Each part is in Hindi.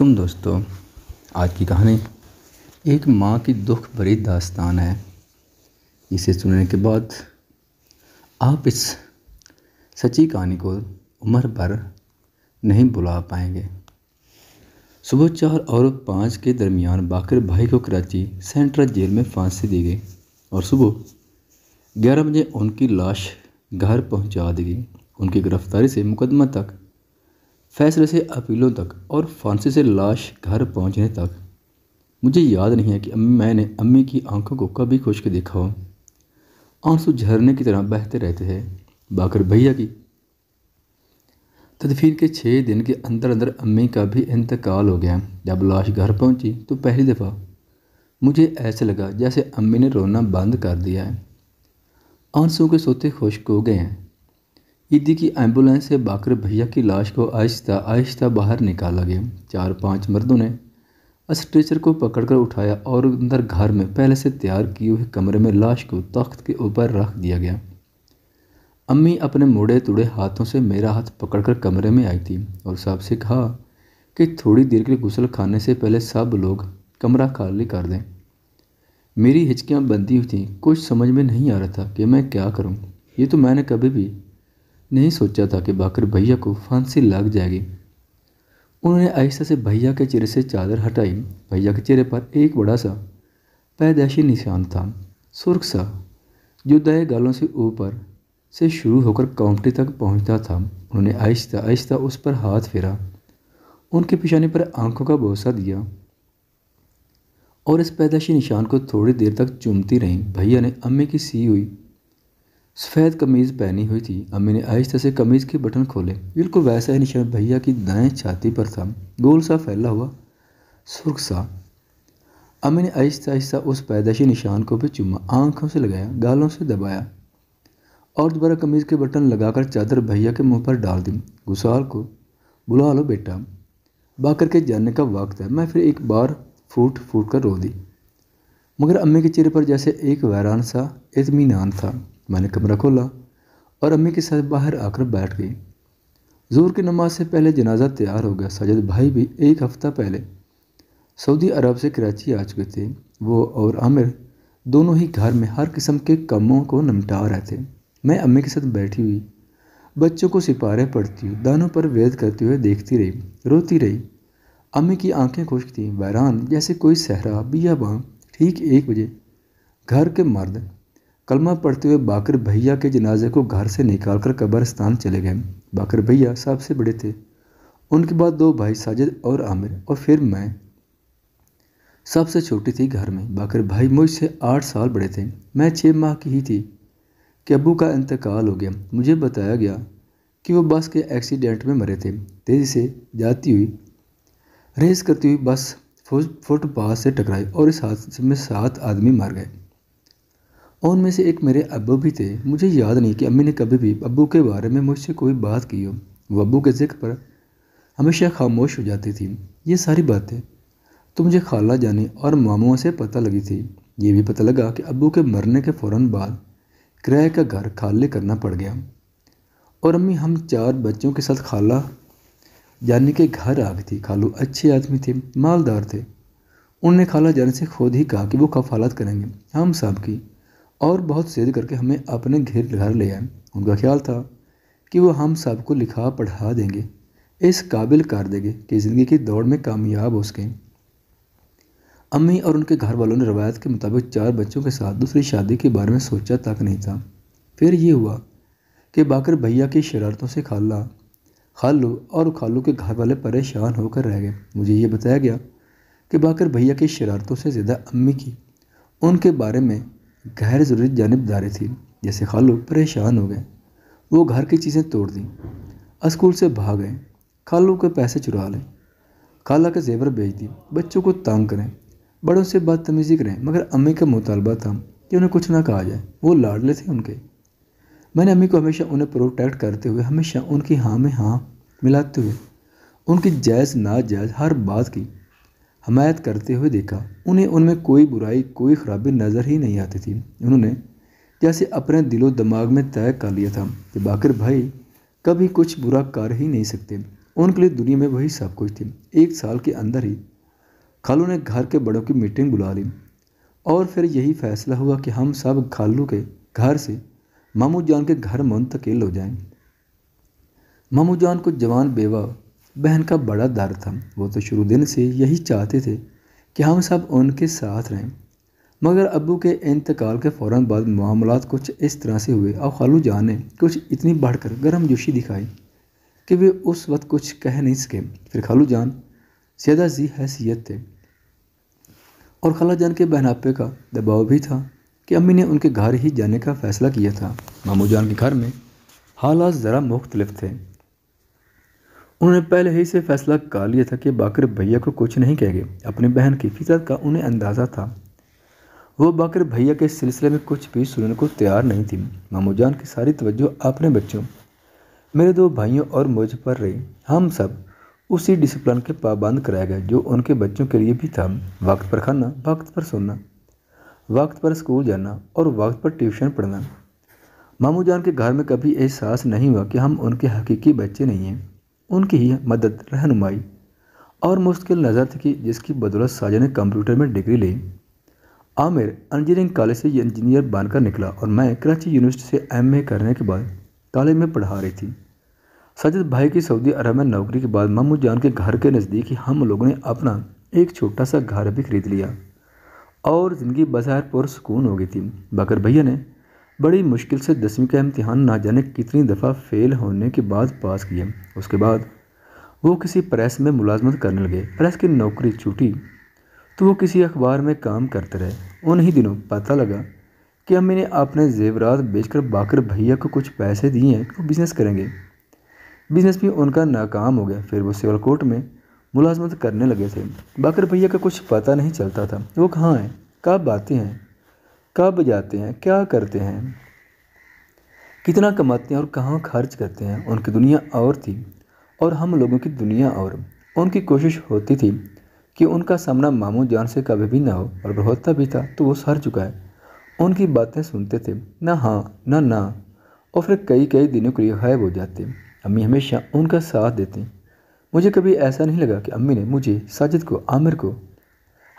अलैक्म दोस्तों आज की कहानी एक माँ की दुख भरी दास्तान है इसे सुनने के बाद आप इस सच्ची कहानी को उम्र भर नहीं बुला पाएंगे सुबह चार और पाँच के दरमियान बाकर भाई को कराची सेंट्रल जेल में फांसी दी गई और सुबह ग्यारह बजे उनकी लाश घर पहुंचा दी गई उनकी गिरफ्तारी से मुकदमा तक फैसले से अपीलों तक और फांसी से लाश घर पहुंचने तक मुझे याद नहीं है कि मैंने अम्मी की आंखों को कभी खुश्क देखा हो आंसू झरने की तरह बहते रहते हैं बाकर भैया की तदफीन के छः दिन के अंदर अंदर अम्मी का भी इंतकाल हो गया जब लाश घर पहुंची तो पहली दफ़ा मुझे ऐसे लगा जैसे अम्मी ने रोना बंद कर दिया है आंसू के सोते खुश्क हो गए हैं ईदी की एम्बुलेंस से बाकर भैया की लाश को आहिस्ता आहिस्ता बाहर निकाला गया चार पांच मर्दों ने स्ट्रेचर को पकड़कर उठाया और अंदर घर में पहले से तैयार किए हुए कमरे में लाश को तख्त के ऊपर रख दिया गया अम्मी अपने मुड़े तुड़े हाथों से मेरा हाथ पकड़कर कमरे में आई थी और साहब से कहा कि थोड़ी देर के गुसल खाने से पहले सब लोग कमरा खाली कर दें मेरी हिचकियाँ बंदी हुई थी कुछ समझ में नहीं आ रहा था कि मैं क्या करूँ ये तो मैंने कभी भी नहीं सोचा था कि बाकर भैया को फांसी लग जाएगी उन्होंने आहिस्ता से भैया के चेहरे से चादर हटाई भैया के चेहरे पर एक बड़ा सा पैदाशी निशान था सुर्ख सा जो दाए गालों से ऊपर से शुरू होकर काउंटी तक पहुंचता था उन्होंने आहिस्ता आहिस्ता उस पर हाथ फेरा उनके पिछाने पर आंखों का भरोसा दिया और इस पैदाशी निशान को थोड़ी देर तक चूमती रहीं भैया ने अम्मी की सी हुई सफ़ेद कमीज़ पहनी हुई थी अम्मी ने आहिस्ता से कमीज़ के बटन खोले बिल्कुल वैसा ही निशान भैया की दाएं छाती पर था गोल सा फैला हुआ सुर्ख सा अम्मी ने आहिस्ता आहिस्ता उस पैदाशी निशान को भी चुमा आंखों से लगाया गालों से दबाया और दोबारा कमीज़ के बटन लगाकर चादर भैया के मुंह पर डाल दी गुसाल को बुला लो बेटा बाकर के जाने का वक्त है मैं फिर एक बार फूट फूट कर रो दी मगर अम्मी के चेहरे पर जैसे एक वैरान सा इतमीनान था मैंने कमरा खोला और अम्मी के साथ बाहर आकर बैठ गई जोर की नमाज से पहले जनाजा तैयार हो गया साजिद भाई भी एक हफ़्ता पहले सऊदी अरब से कराची आ चुके थे वो और आमिर दोनों ही घर में हर किस्म के कामों को निपटा रहे थे मैं अम्मी के साथ बैठी हुई बच्चों को सिपारे पढ़ती हुई दानों पर वेद करते हुए देखती रही रोती रही अम्मी की आंखें खुश थीं बैरान जैसे कोई सहरा बिया ठीक एक बजे घर के मर्द कलमा पढ़ते हुए बाकर भैया के जनाजे को घर से निकालकर कब्रस्तान चले गए बाकर भैया सबसे बड़े थे उनके बाद दो भाई साजिद और आमिर और फिर मैं सबसे छोटी थी घर में बाकर भाई मुझसे आठ साल बड़े थे मैं छः माह की ही थी कि अबू का इंतकाल हो गया मुझे बताया गया कि वो बस के एक्सीडेंट में मरे थे तेज़ी से जाती हुई रेस करती हुई बस फुटपाथ से टकराई और इस हादसे में सात आदमी मर गए और उनमें से एक मेरे अब्बू भी थे मुझे याद नहीं कि अम्मी ने कभी भी अबू के बारे में मुझसे कोई बात की हो वह अब्बू के जिक्र पर हमेशा खामोश हो जाती थी ये सारी बातें तो मुझे खाला जानी और मामुओं से पता लगी थी ये भी पता लगा कि अबू के मरने के फ़ौर बाद किराए का घर खाली करना पड़ गया और अम्मी हम चार बच्चों के साथ खाला जानी के घर आ गई थी खालू अच्छे आदमी थे मालदार थे उनने खाला जाने से खुद ही कहा कि वो कफालत करेंगे हम सब की और बहुत सिद्ध करके हमें अपने घेर घर ले आए उनका ख्याल था कि वो हम सबको लिखा पढ़ा देंगे इस काबिल कर देंगे कि ज़िंदगी की दौड़ में कामयाब हो सकें अम्मी और उनके घर वालों ने रवायत के मुताबिक चार बच्चों के साथ दूसरी शादी के बारे में सोचा तक नहीं था फिर ये हुआ कि बाकर भैया की शरारतों से खाला खालू और खालू के घर वाले परेशान होकर रह गए मुझे ये बताया गया कि बाकर भैया की शरारतों से ज़्यादा अम्मी की उनके बारे में गैर ज़रूरी जानबदारी थी जैसे खालू परेशान हो गए वो घर की चीज़ें तोड़ दी स्कूल से भाग गए खालू के पैसे चुरा लें खाला के जेवर बेच दी बच्चों को तंग करें बड़ों से बदतमीज़ी करें मगर अम्मी का मुतालबा था कि उन्हें कुछ ना कहा जाए वो लाडले थे उनके मैंने अम्मी को हमेशा उन्हें प्रोटेक्ट करते हुए हमेशा उनकी हाँ में हाँ मिलाते हुए उनकी जायज़ नाजायज़ हर बात की हमायत करते हुए देखा उन्हें उनमें कोई बुराई कोई खराबी नज़र ही नहीं आती थी उन्होंने जैसे अपने दिलो दिमाग में तय कर लिया था कि बाकर भाई कभी कुछ बुरा कर ही नहीं सकते उनके लिए दुनिया में वही सब कुछ थी एक साल के अंदर ही खालू ने घर के बड़ों की मीटिंग बुला ली और फिर यही फैसला हुआ कि हम सब खालू के घर से मामू जान के घर मुंतकिल हो जाएं। मामू जान को जवान बेवा बहन का बड़ा दर्द था वो तो शुरू दिन से यही चाहते थे कि हम सब उनके साथ रहें मगर अबू के इंतकाल के फ़ौर बाद मामला कुछ इस तरह से हुए और खालू जान ने कुछ इतनी बढ़कर गर्म जोशी दिखाई कि वे उस वक्त कुछ कह नहीं सके फिर खालू जान सदा जी हैसियत थे और खाला जान के बहनापे का दबाव भी था कि अम्मी ने उनके घर ही जाने का फ़ैसला किया था मामू जान के घर में हालात ज़रा मुख्तलफ थे उन्होंने पहले ही से फैसला कर लिया था कि बाकर भैया को कुछ नहीं कहेंगे अपनी बहन की फितरत का उन्हें अंदाज़ा था वो बाकर भैया के सिलसिले में कुछ भी सुनने को तैयार नहीं थी मामू जान की सारी तवज्जो अपने बच्चों मेरे दो भाइयों और मुझ पर रही हम सब उसी डिसिप्लिन के पाबंद कराया गए जो उनके बच्चों के लिए भी था वक्त पर खाना वक्त पर सोना वक्त पर स्कूल जाना और वक्त पर ट्यूशन पढ़ना मामू जान के घर में कभी एहसास नहीं हुआ कि हम उनके हकीकी बच्चे नहीं हैं उनकी ही मदद रहनुमाई और मुश्किल नज़र थी जिसकी बदौलत साजा ने कंप्यूटर में डिग्री ली आमिर इंजीनियरिंग कॉलेज से इंजीनियर बनकर निकला और मैं कराची यूनिवर्सिटी से एमए करने के बाद कॉलेज में पढ़ा रही थी साजिद भाई की सऊदी अरब में नौकरी के बाद मामू जान के घर के नज़दीक ही हम लोगों ने अपना एक छोटा सा घर भी खरीद लिया और ज़िंदगी बज़ाहिर सुकून हो गई थी बकर भैया ने बड़ी मुश्किल से दसवीं का इम्तहान ना जाने कितनी दफ़ा फ़ेल होने के बाद पास किया उसके बाद वो किसी प्रेस में मुलाजमत करने लगे प्रेस की नौकरी छूटी तो वो किसी अखबार में काम करते रहे उन्हीं दिनों पता लगा कि अम्मी ने अपने जेवरात बेचकर बाकर भैया को कुछ पैसे दिए हैं वो बिज़नेस करेंगे बिज़नेस भी उनका नाकाम हो गया फिर वो सिविल कोर्ट में मुलाजमत करने लगे थे बाकर भैया का कुछ पता नहीं चलता था वो कहाँ हैं कब आते हैं कब जाते हैं क्या करते हैं कितना कमाते हैं और कहाँ खर्च करते हैं उनकी दुनिया और थी और हम लोगों की दुनिया और उनकी कोशिश होती थी कि उनका सामना मामू जान से कभी भी ना हो और होता भी था तो वो सर चुका है उनकी बातें सुनते थे ना हाँ ना ना और फिर कई कई दिनों के लिए गायब हो जाते अम्मी हमेशा उनका साथ देती मुझे कभी ऐसा नहीं लगा कि अम्मी ने मुझे साजिद को आमिर को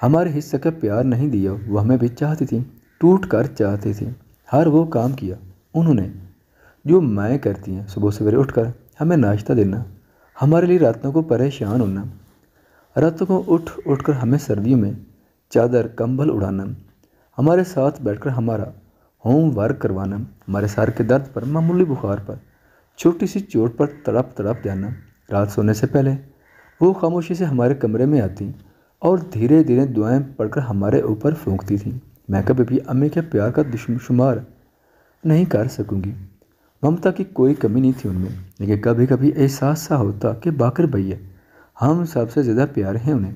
हमारे हिस्से का प्यार नहीं दिया वह हमें भी चाहती थी टूट कर चाहती थी हर वो काम किया उन्होंने जो मैं करती हैं सुबह सवेरे उठकर हमें नाश्ता देना हमारे लिए रातों को परेशान होना रातों को उठ उठकर हमें सर्दियों में चादर कंबल उड़ाना हमारे साथ बैठकर हमारा होमवर्क करवाना हमारे सर के दर्द पर मामूली बुखार पर छोटी सी चोट पर तड़प तड़प जाना रात सोने से पहले वो खामोशी से हमारे कमरे में आती और धीरे धीरे दुआएं पढ़कर हमारे ऊपर फूंकती थी मैं कभी भी अम्मी के प्यार का दुश्मशुमार नहीं कर सकूंगी ममता की कोई कमी नहीं थी उनमें लेकिन कभी कभी एहसास सा होता कि बाकर भैया हम सबसे ज़्यादा प्यार हैं उन्हें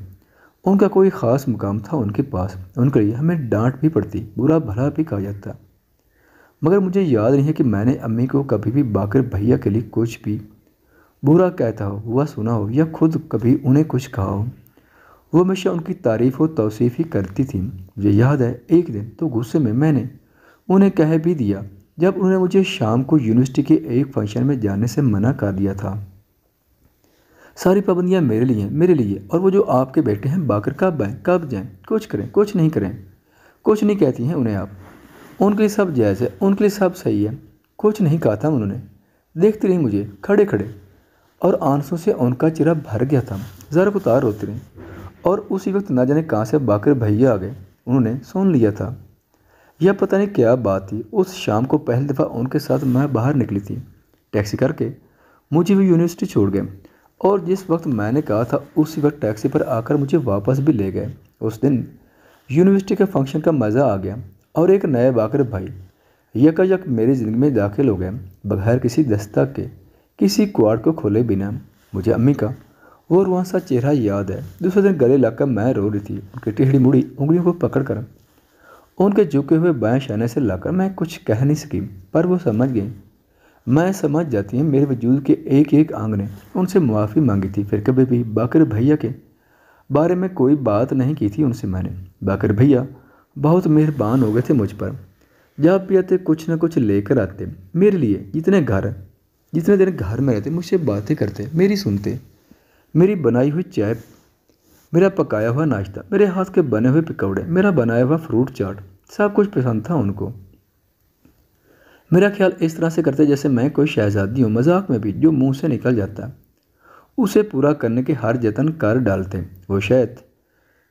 उनका कोई ख़ास मुकाम था उनके पास उनके लिए हमें डांट भी पड़ती बुरा भला भी कहा जाता मगर मुझे याद नहीं है कि मैंने अम्मी को कभी भी बाकर भैया के लिए कुछ भी बुरा कहता हो हुआ सुना हो या खुद कभी उन्हें कुछ कहा हो वो हमेशा उनकी तारीफ़ और तोसीफ़ ही करती थी मुझे याद है एक दिन तो गुस्से में मैंने उन्हें कह भी दिया जब उन्होंने मुझे शाम को यूनिवर्सिटी के एक फंक्शन में जाने से मना कर दिया था सारी पाबंदियाँ मेरे लिए मेरे लिए और वो जो आपके बेटे हैं बाकर कब आएँ कब जाएँ कुछ करें कुछ नहीं करें कुछ नहीं कहती हैं उन्हें आप उनके लिए सब जायज़ है उनके लिए सब सही है कुछ नहीं कहा था उन्होंने देखती रही मुझे खड़े खड़े और आंसू से उनका चेहरा भर गया था ज़रा उतार होते रही और उसी वक्त ना जाने कहाँ से बाकर भैया आ गए उन्होंने सुन लिया था यह पता नहीं क्या बात थी उस शाम को पहली दफ़ा उनके साथ मैं बाहर निकली थी टैक्सी करके मुझे भी यूनिवर्सिटी छोड़ गए और जिस वक्त मैंने कहा था उसी वक्त टैक्सी पर आकर मुझे वापस भी ले गए उस दिन यूनिवर्सिटी के फंक्शन का मज़ा आ गया और एक नए बाकर भाई यकायक मेरी ज़िंदगी में दाखिल हो गए बगैर किसी दस्तक के किसी क्वाड को खोले बिना मुझे अम्मी का वो रुआ सा चेहरा याद है दूसरे दिन गले लगकर मैं रो रही थी उनकी टिहड़ी मुड़ी उंगलियों को पकड़ कर उनके झुके हुए बाएं शाने से लाकर मैं कुछ कह नहीं सकी पर वो समझ गई मैं समझ जाती हूँ मेरे वजूद के एक एक आंग ने उनसे मुआफ़ी मांगी थी फिर कभी भी बाकर भैया के बारे में कोई बात नहीं की थी उनसे मैंने बाकर भैया बहुत मेहरबान हो गए थे मुझ पर जब भी आते कुछ ना कुछ लेकर आते मेरे लिए जितने घर जितने दिन घर में रहते मुझसे बातें करते मेरी सुनते मेरी बनाई हुई चाय मेरा पकाया हुआ नाश्ता मेरे हाथ के बने हुए पकौड़े मेरा बनाया हुआ फ्रूट चाट सब कुछ पसंद था उनको मेरा ख्याल इस तरह से करते जैसे मैं कोई शहजादी हूँ मजाक में भी जो मुंह से निकल जाता उसे पूरा करने के हर जतन कर डालते वो शायद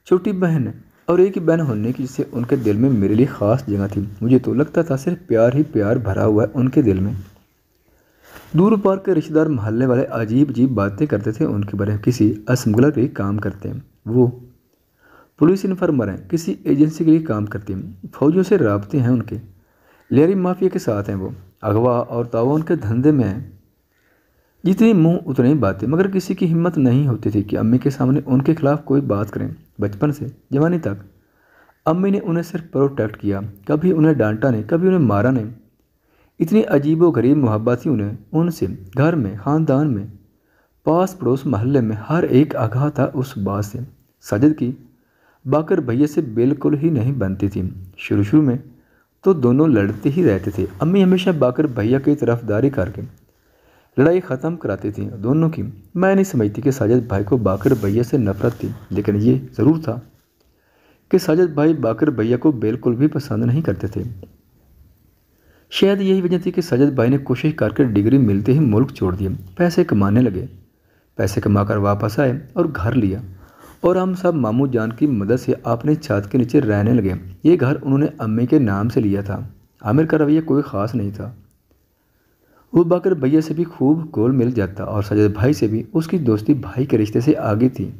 छोटी बहन और एक ही बहन होने की जिससे उनके दिल में मेरे लिए ख़ास जगह थी मुझे तो लगता था सिर्फ प्यार ही प्यार भरा हुआ है उनके दिल में दूर पार के रिश्तेदार मोहल्ले वाले अजीब अजीब बातें करते थे उनके बारे में किसी असमगलर के लिए काम करते हैं वो पुलिस इन्फॉर्मर हैं किसी एजेंसी के लिए काम करते हैं फौजियों से रबते हैं उनके लेरी माफिया के साथ हैं वो अगवा और तावा उनके धंधे में हैं जितनी मुंह उतनी बातें मगर किसी की हिम्मत नहीं होती थी कि अम्मी के सामने उनके खिलाफ कोई बात करें बचपन से जवानी तक अम्मी ने उन्हें सिर्फ प्रोटेक्ट किया कभी उन्हें डांटा नहीं कभी उन्हें मारा नहीं इतनी अजीब व गरीब थी ने उनसे घर में ख़ानदान में पास पड़ोस मोहल्ले में हर एक आगाह था उस बात से सजद की बाकर भैया से बिल्कुल ही नहीं बनती थी शुरू शुरू में तो दोनों लड़ते ही रहते थे अम्मी हमेशा बाकर भैया की तरफदारी करके लड़ाई ख़त्म कराती थी दोनों की मैं नहीं समझती कि साजिद भाई को बाकर भैया से नफरत थी लेकिन ये ज़रूर था कि साजिद भाई बाकर भैया को बिल्कुल भी पसंद नहीं करते थे शायद यही वजह थी कि सजद भाई ने कोशिश करके डिग्री मिलते ही मुल्क छोड़ दिया पैसे कमाने लगे पैसे कमा कर वापस आए और घर लिया और हम सब मामू जान की मदद से अपने छत के नीचे रहने लगे ये घर उन्होंने अम्मी के नाम से लिया था आमिर का रवैया कोई ख़ास नहीं था वो बाकर भैया से भी खूब गोल मिल जाता और सजद भाई से भी उसकी दोस्ती भाई के रिश्ते से आगे थी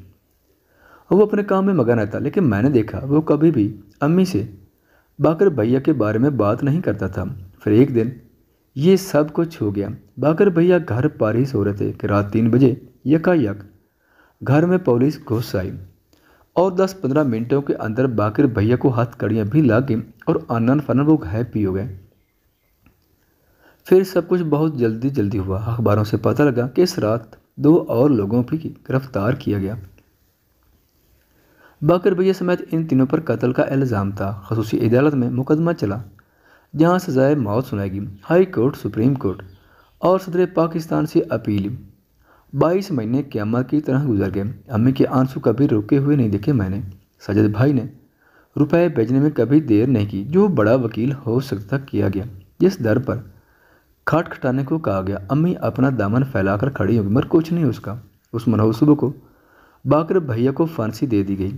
वो अपने काम में मगन रहता लेकिन मैंने देखा वो कभी भी अम्मी से बाकर भैया के बारे में बात नहीं करता था फिर एक दिन ये सब कुछ हो गया बाकर भैया घर पर ही सो रहे थे कि रात तीन बजे यकायक घर में पुलिस घुस आई और दस पंद्रह मिनटों के अंदर बाकर भैया को हाथ कड़ियाँ भी ला गई और आनंद फनन वो हैप्पी हो गए फिर सब कुछ बहुत जल्दी जल्दी हुआ अखबारों से पता लगा कि इस रात दो और लोगों की गिरफ्तार किया गया बाकर भैया समेत इन तीनों पर कत्ल का इल्ज़ाम था खसूसी अदालत में मुकदमा चला जहां सजाए मौत सुनाएगी हाई कोर्ट सुप्रीम कोर्ट और सदर पाकिस्तान से अपील बाईस महीने क्या की तरह गुजर गए अम्मी के आंसू कभी रोके हुए नहीं देखे मैंने सजद भाई ने रुपए भेजने में कभी देर नहीं की जो बड़ा वकील हो सकता किया गया जिस दर पर खाट खटाने को कहा गया अम्मी अपना दामन फैलाकर खड़ी होगी मगर कुछ नहीं उसका उस मनहूसब को बाकर भैया को फांसी दे दी गई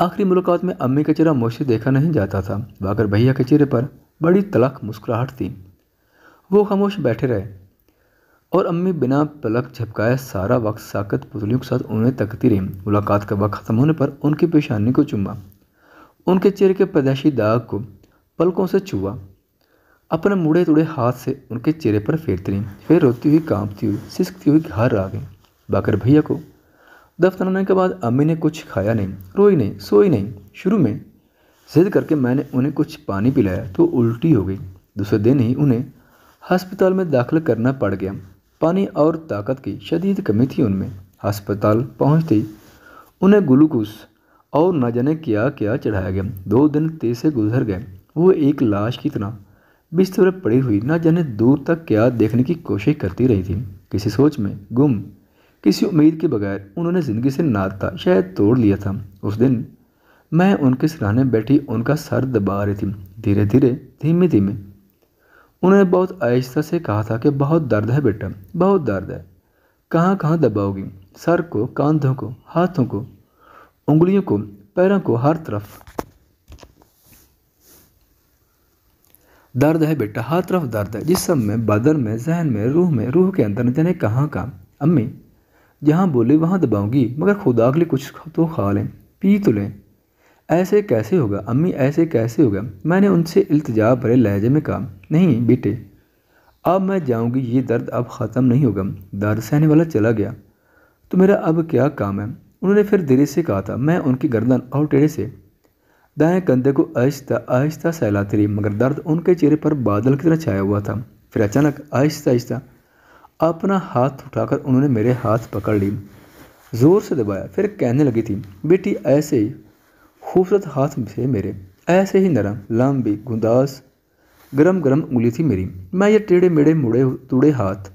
आखिरी मुलाकात में अम्मी का चेहरा मुझसे देखा नहीं जाता था मगर भैया के चेहरे पर बड़ी तलख मुस्कुराहट थी वो खामोश बैठे रहे और अम्मी बिना पलक झपकाए सारा वक्त साकत पुतलियों के साथ उन्हें तकती रही मुलाकात का वक्त ख़त्म होने पर उनकी पेशानी को चुमा उनके चेहरे के पैदाशी दाग को पलकों से छुआ अपने मुड़े तुड़े हाथ से उनके चेहरे पर फेरती रही फिर रोती हुई कांपती हुई सिसकती हुई घर आ गई बाकर भैया को दफ्तर आने के बाद अम्मी ने कुछ खाया नहीं रोई नहीं सोई नहीं शुरू में जिद करके मैंने उन्हें कुछ पानी पिलाया तो उल्टी हो गई दूसरे दिन ही उन्हें हस्पताल में दाखिल करना पड़ गया पानी और ताकत की शदीद कमी थी उनमें हस्पताल पहुँचते ही उन्हें ग्लूकोस और न जाने क्या क्या चढ़ाया गया दो दिन तेज से गुजर गए वो एक लाश की तरह बिस्तर पड़ी हुई न जाने दूर तक क्या देखने की कोशिश करती रही थी किसी सोच में गुम किसी उम्मीद के बगैर उन्होंने ज़िंदगी से नाता शायद तोड़ लिया था उस दिन मैं उनके सराहने बैठी उनका सर दबा रही थी धीरे धीरे धीमे धीमे उन्होंने बहुत आहिस्ता से कहा था कि बहुत दर्द है बेटा बहुत दर्द है कहाँ कहाँ दबाओगी सर को कंधों को हाथों को उंगलियों को पैरों को हर तरफ दर्द है बेटा हर तरफ दर्द है जिसम में बदन में जहन में रूह में रूह के अंदर न जाने कहाँ का अम्मी जहाँ बोले वहाँ दबाऊंगी मगर खुदा के लिए कुछ तो खा लें पी तो लें ऐसे कैसे होगा अम्मी ऐसे कैसे होगा मैंने उनसे अल्तजा भरे लहजे में कहा नहीं बेटे अब मैं जाऊंगी ये दर्द अब ख़त्म नहीं होगा दर्द सहने वाला चला गया तो मेरा अब क्या काम है उन्होंने फिर धीरे से कहा था मैं उनकी गर्दन और टेढ़े से दाएं कंधे को आहिस्ता आहिस्ता सहलाती रही मगर दर्द उनके चेहरे पर बादल की तरह छाया हुआ था फिर अचानक आहिस्ता आहिस्ता अपना हाथ उठाकर उन्होंने मेरे हाथ पकड़ ली ज़ोर से दबाया फिर कहने लगी थी बेटी ऐसे ही खूबसूरत हाथ थे मेरे ऐसे ही नरम लंबी गुंदास गरम गरम उंगली थी मेरी मैं ये टेढ़े मेढ़े मुड़े तुड़े हाथ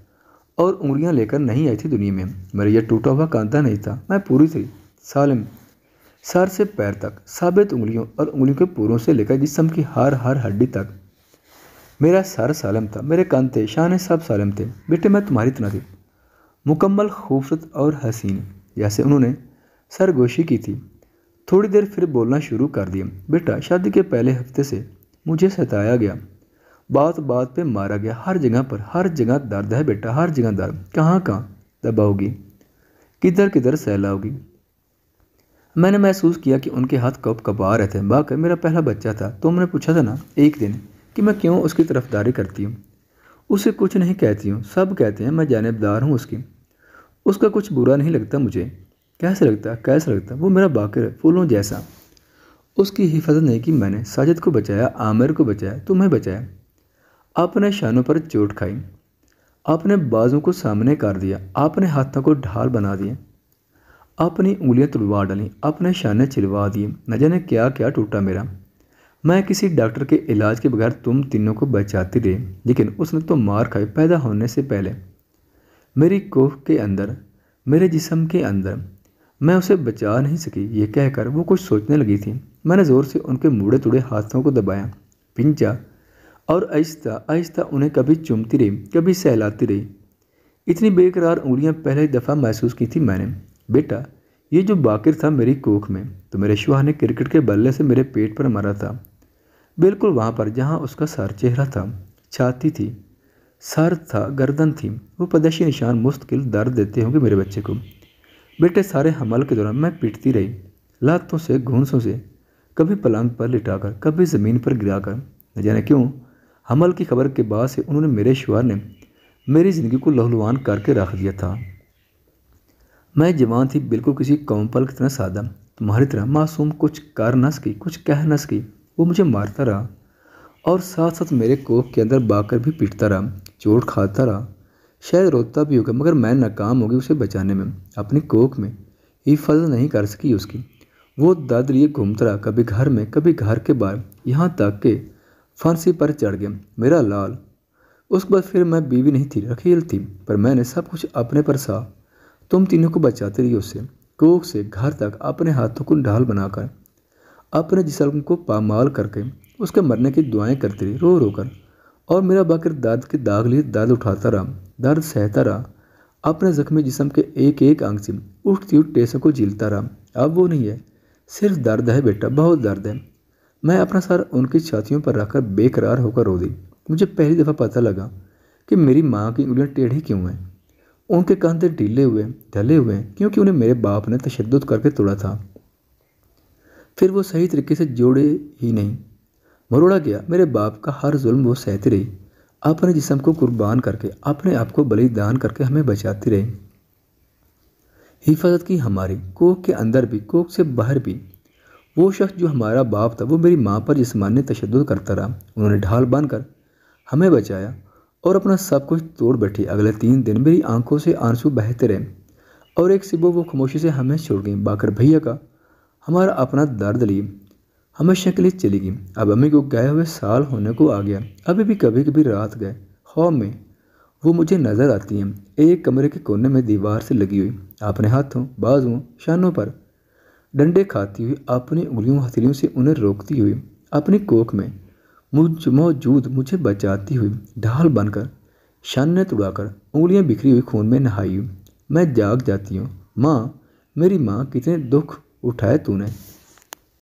और उंगलियां लेकर नहीं आई थी दुनिया में मेरा यह टूटा हुआ कांता नहीं था मैं पूरी थी सालम सर से पैर तक साबित उंगलियों और उंगलियों के पूरों से लेकर जिसम की हर हर हड्डी तक मेरा सर सालम था मेरे कान थे शान सब सालम थे बेटे मैं तुम्हारी इतना थी मुकम्मल खूबसूरत और हसीन जैसे उन्होंने सरगोशी की थी थोड़ी देर फिर बोलना शुरू कर दिया बेटा शादी के पहले हफ्ते से मुझे सताया गया बात बात पे मारा गया हर जगह पर हर जगह दर्द है बेटा हर जगह दर्द कहाँ कहाँ दबाओगी किधर किधर सहलाओगी मैंने महसूस किया कि उनके हाथ कब कपा रहे थे बाकी मेरा पहला बच्चा था तो उन्होंने पूछा था ना एक दिन कि मैं क्यों उसकी तरफदारी करती हूँ उसे कुछ नहीं कहती हूँ सब कहते हैं मैं जानबदार हूँ उसकी उसका कुछ बुरा नहीं लगता मुझे कैसे लगता कैसे लगता वो मेरा बाकर फूलों जैसा उसकी हिफाजत नहीं की मैंने साजिद को बचाया आमिर को बचाया तुम्हें बचाया आपने शानों पर चोट खाई आपने बाजों को सामने कर दिया आपने हाथों को ढाल बना दिया अपनी उंगलियां तुड़वा डाली अपने शाने चिलवा दिए न जाने क्या क्या टूटा मेरा मैं किसी डॉक्टर के इलाज के बगैर तुम तीनों को बचाती रही लेकिन उसने तो मार खाई पैदा होने से पहले मेरी कोख के अंदर मेरे जिसम के अंदर मैं उसे बचा नहीं सकी ये कहकर वो कुछ सोचने लगी थी मैंने ज़ोर से उनके मुड़े तुड़े हाथों को दबाया पिंचा और आहिस्ता आहिस्ता उन्हें कभी चुमती रही कभी सहलाती रही इतनी बेकरार उंगलियां पहले दफ़ा महसूस की थी मैंने बेटा ये जो बाकिर था मेरी कोख में तो मेरे शुहा ने क्रिकेट के बल्ले से मेरे पेट पर मारा था बिल्कुल वहाँ पर जहाँ उसका सर चेहरा था छाती थी सर था गर्दन थी वो पदशी निशान मुस्तकिल दर्द देते होंगे मेरे बच्चे को बेटे सारे हमल के दौरान मैं पीटती रही लातों से घूंसों से कभी पलंग पर लिटाकर कभी ज़मीन पर गिराकर न जाने क्यों हमल की खबर के बाद से उन्होंने मेरे शुहर ने मेरी ज़िंदगी को लहलवान करके रख दिया था मैं जवान थी बिल्कुल किसी पल की तरह सादा तुम्हारी तरह मासूम कुछ कर न सकी कुछ कह न सकी वो मुझे मारता रहा और साथ साथ मेरे कोप के अंदर बाकर भी पीटता रहा चोट खाता रहा शायद रोता भी होगा मगर मैं नाकाम होगी उसे बचाने में अपनी कोप में हिफाजत नहीं कर सकी उसकी वो दर्द लिए घूमता रहा कभी घर में कभी घर के बाहर यहाँ तक के फांसी पर चढ़ गया मेरा लाल उसके बाद फिर मैं बीवी नहीं थी रखेल थी पर मैंने सब कुछ अपने पर सहा तुम तीनों को बचाते रही उससे कोक से घर तक अपने हाथों को ढाल बनाकर अपने जिसम को पामाल करके उसके मरने की दुआएं करती रही रो रो कर और मेरा बाकर दर्द के दाग लिए दर्द उठाता रहा दर्द सहता रहा अपने ज़ख्मी जिसम के एक एक अंग से उठती उठ टेसों को झीलता रहा अब वो नहीं है सिर्फ दर्द है बेटा बहुत दर्द है मैं अपना सर उनकी छातियों पर रखकर बेकरार होकर रो दी मुझे पहली दफ़ा पता लगा कि मेरी माँ की उंगलियाँ टेढ़ी क्यों हैं उनके कंधे ढीले हुए ढले हुए क्योंकि उन्हें मेरे बाप ने तशद करके तोड़ा था फिर वो सही तरीके से जोड़े ही नहीं मरोड़ा गया मेरे बाप का हर जुल्म वो सहती रही अपने जिसम को कुर्बान करके अपने आप को बलिदान करके हमें बचाती रही हिफाजत की हमारी कोक के अंदर भी कोक से बाहर भी वो शख्स जो हमारा बाप था वो मेरी माँ पर जिसमानी तशद करता रहा उन्होंने ढाल बांध कर हमें बचाया और अपना सब कुछ तोड़ बैठी अगले तीन दिन मेरी आंखों से आंसू बहते रहे और एक सिबो वो खामोशी से हमें छोड़ गई बाकर भैया का हमारा अपना दर्द लिए हमेशा के लिए चली गई अब अम्मी को गए हुए साल होने को आ गया अभी भी कभी कभी रात गए खौफ हाँ, में वो मुझे नज़र आती हैं एक कमरे के कोने में दीवार से लगी हुई अपने हाथों बाजुओं शानों पर डंडे खाती हुई अपनी उंगलियों हथेलियों से उन्हें रोकती हुई अपनी कोख में मुझ मौजूद मुझे बचाती हुई ढाल बनकर शान तुड़ाकर उंगलियां बिखरी हुई खून में नहाई हुई मैं जाग जाती हूँ माँ मेरी माँ कितने दुख उठाए तूने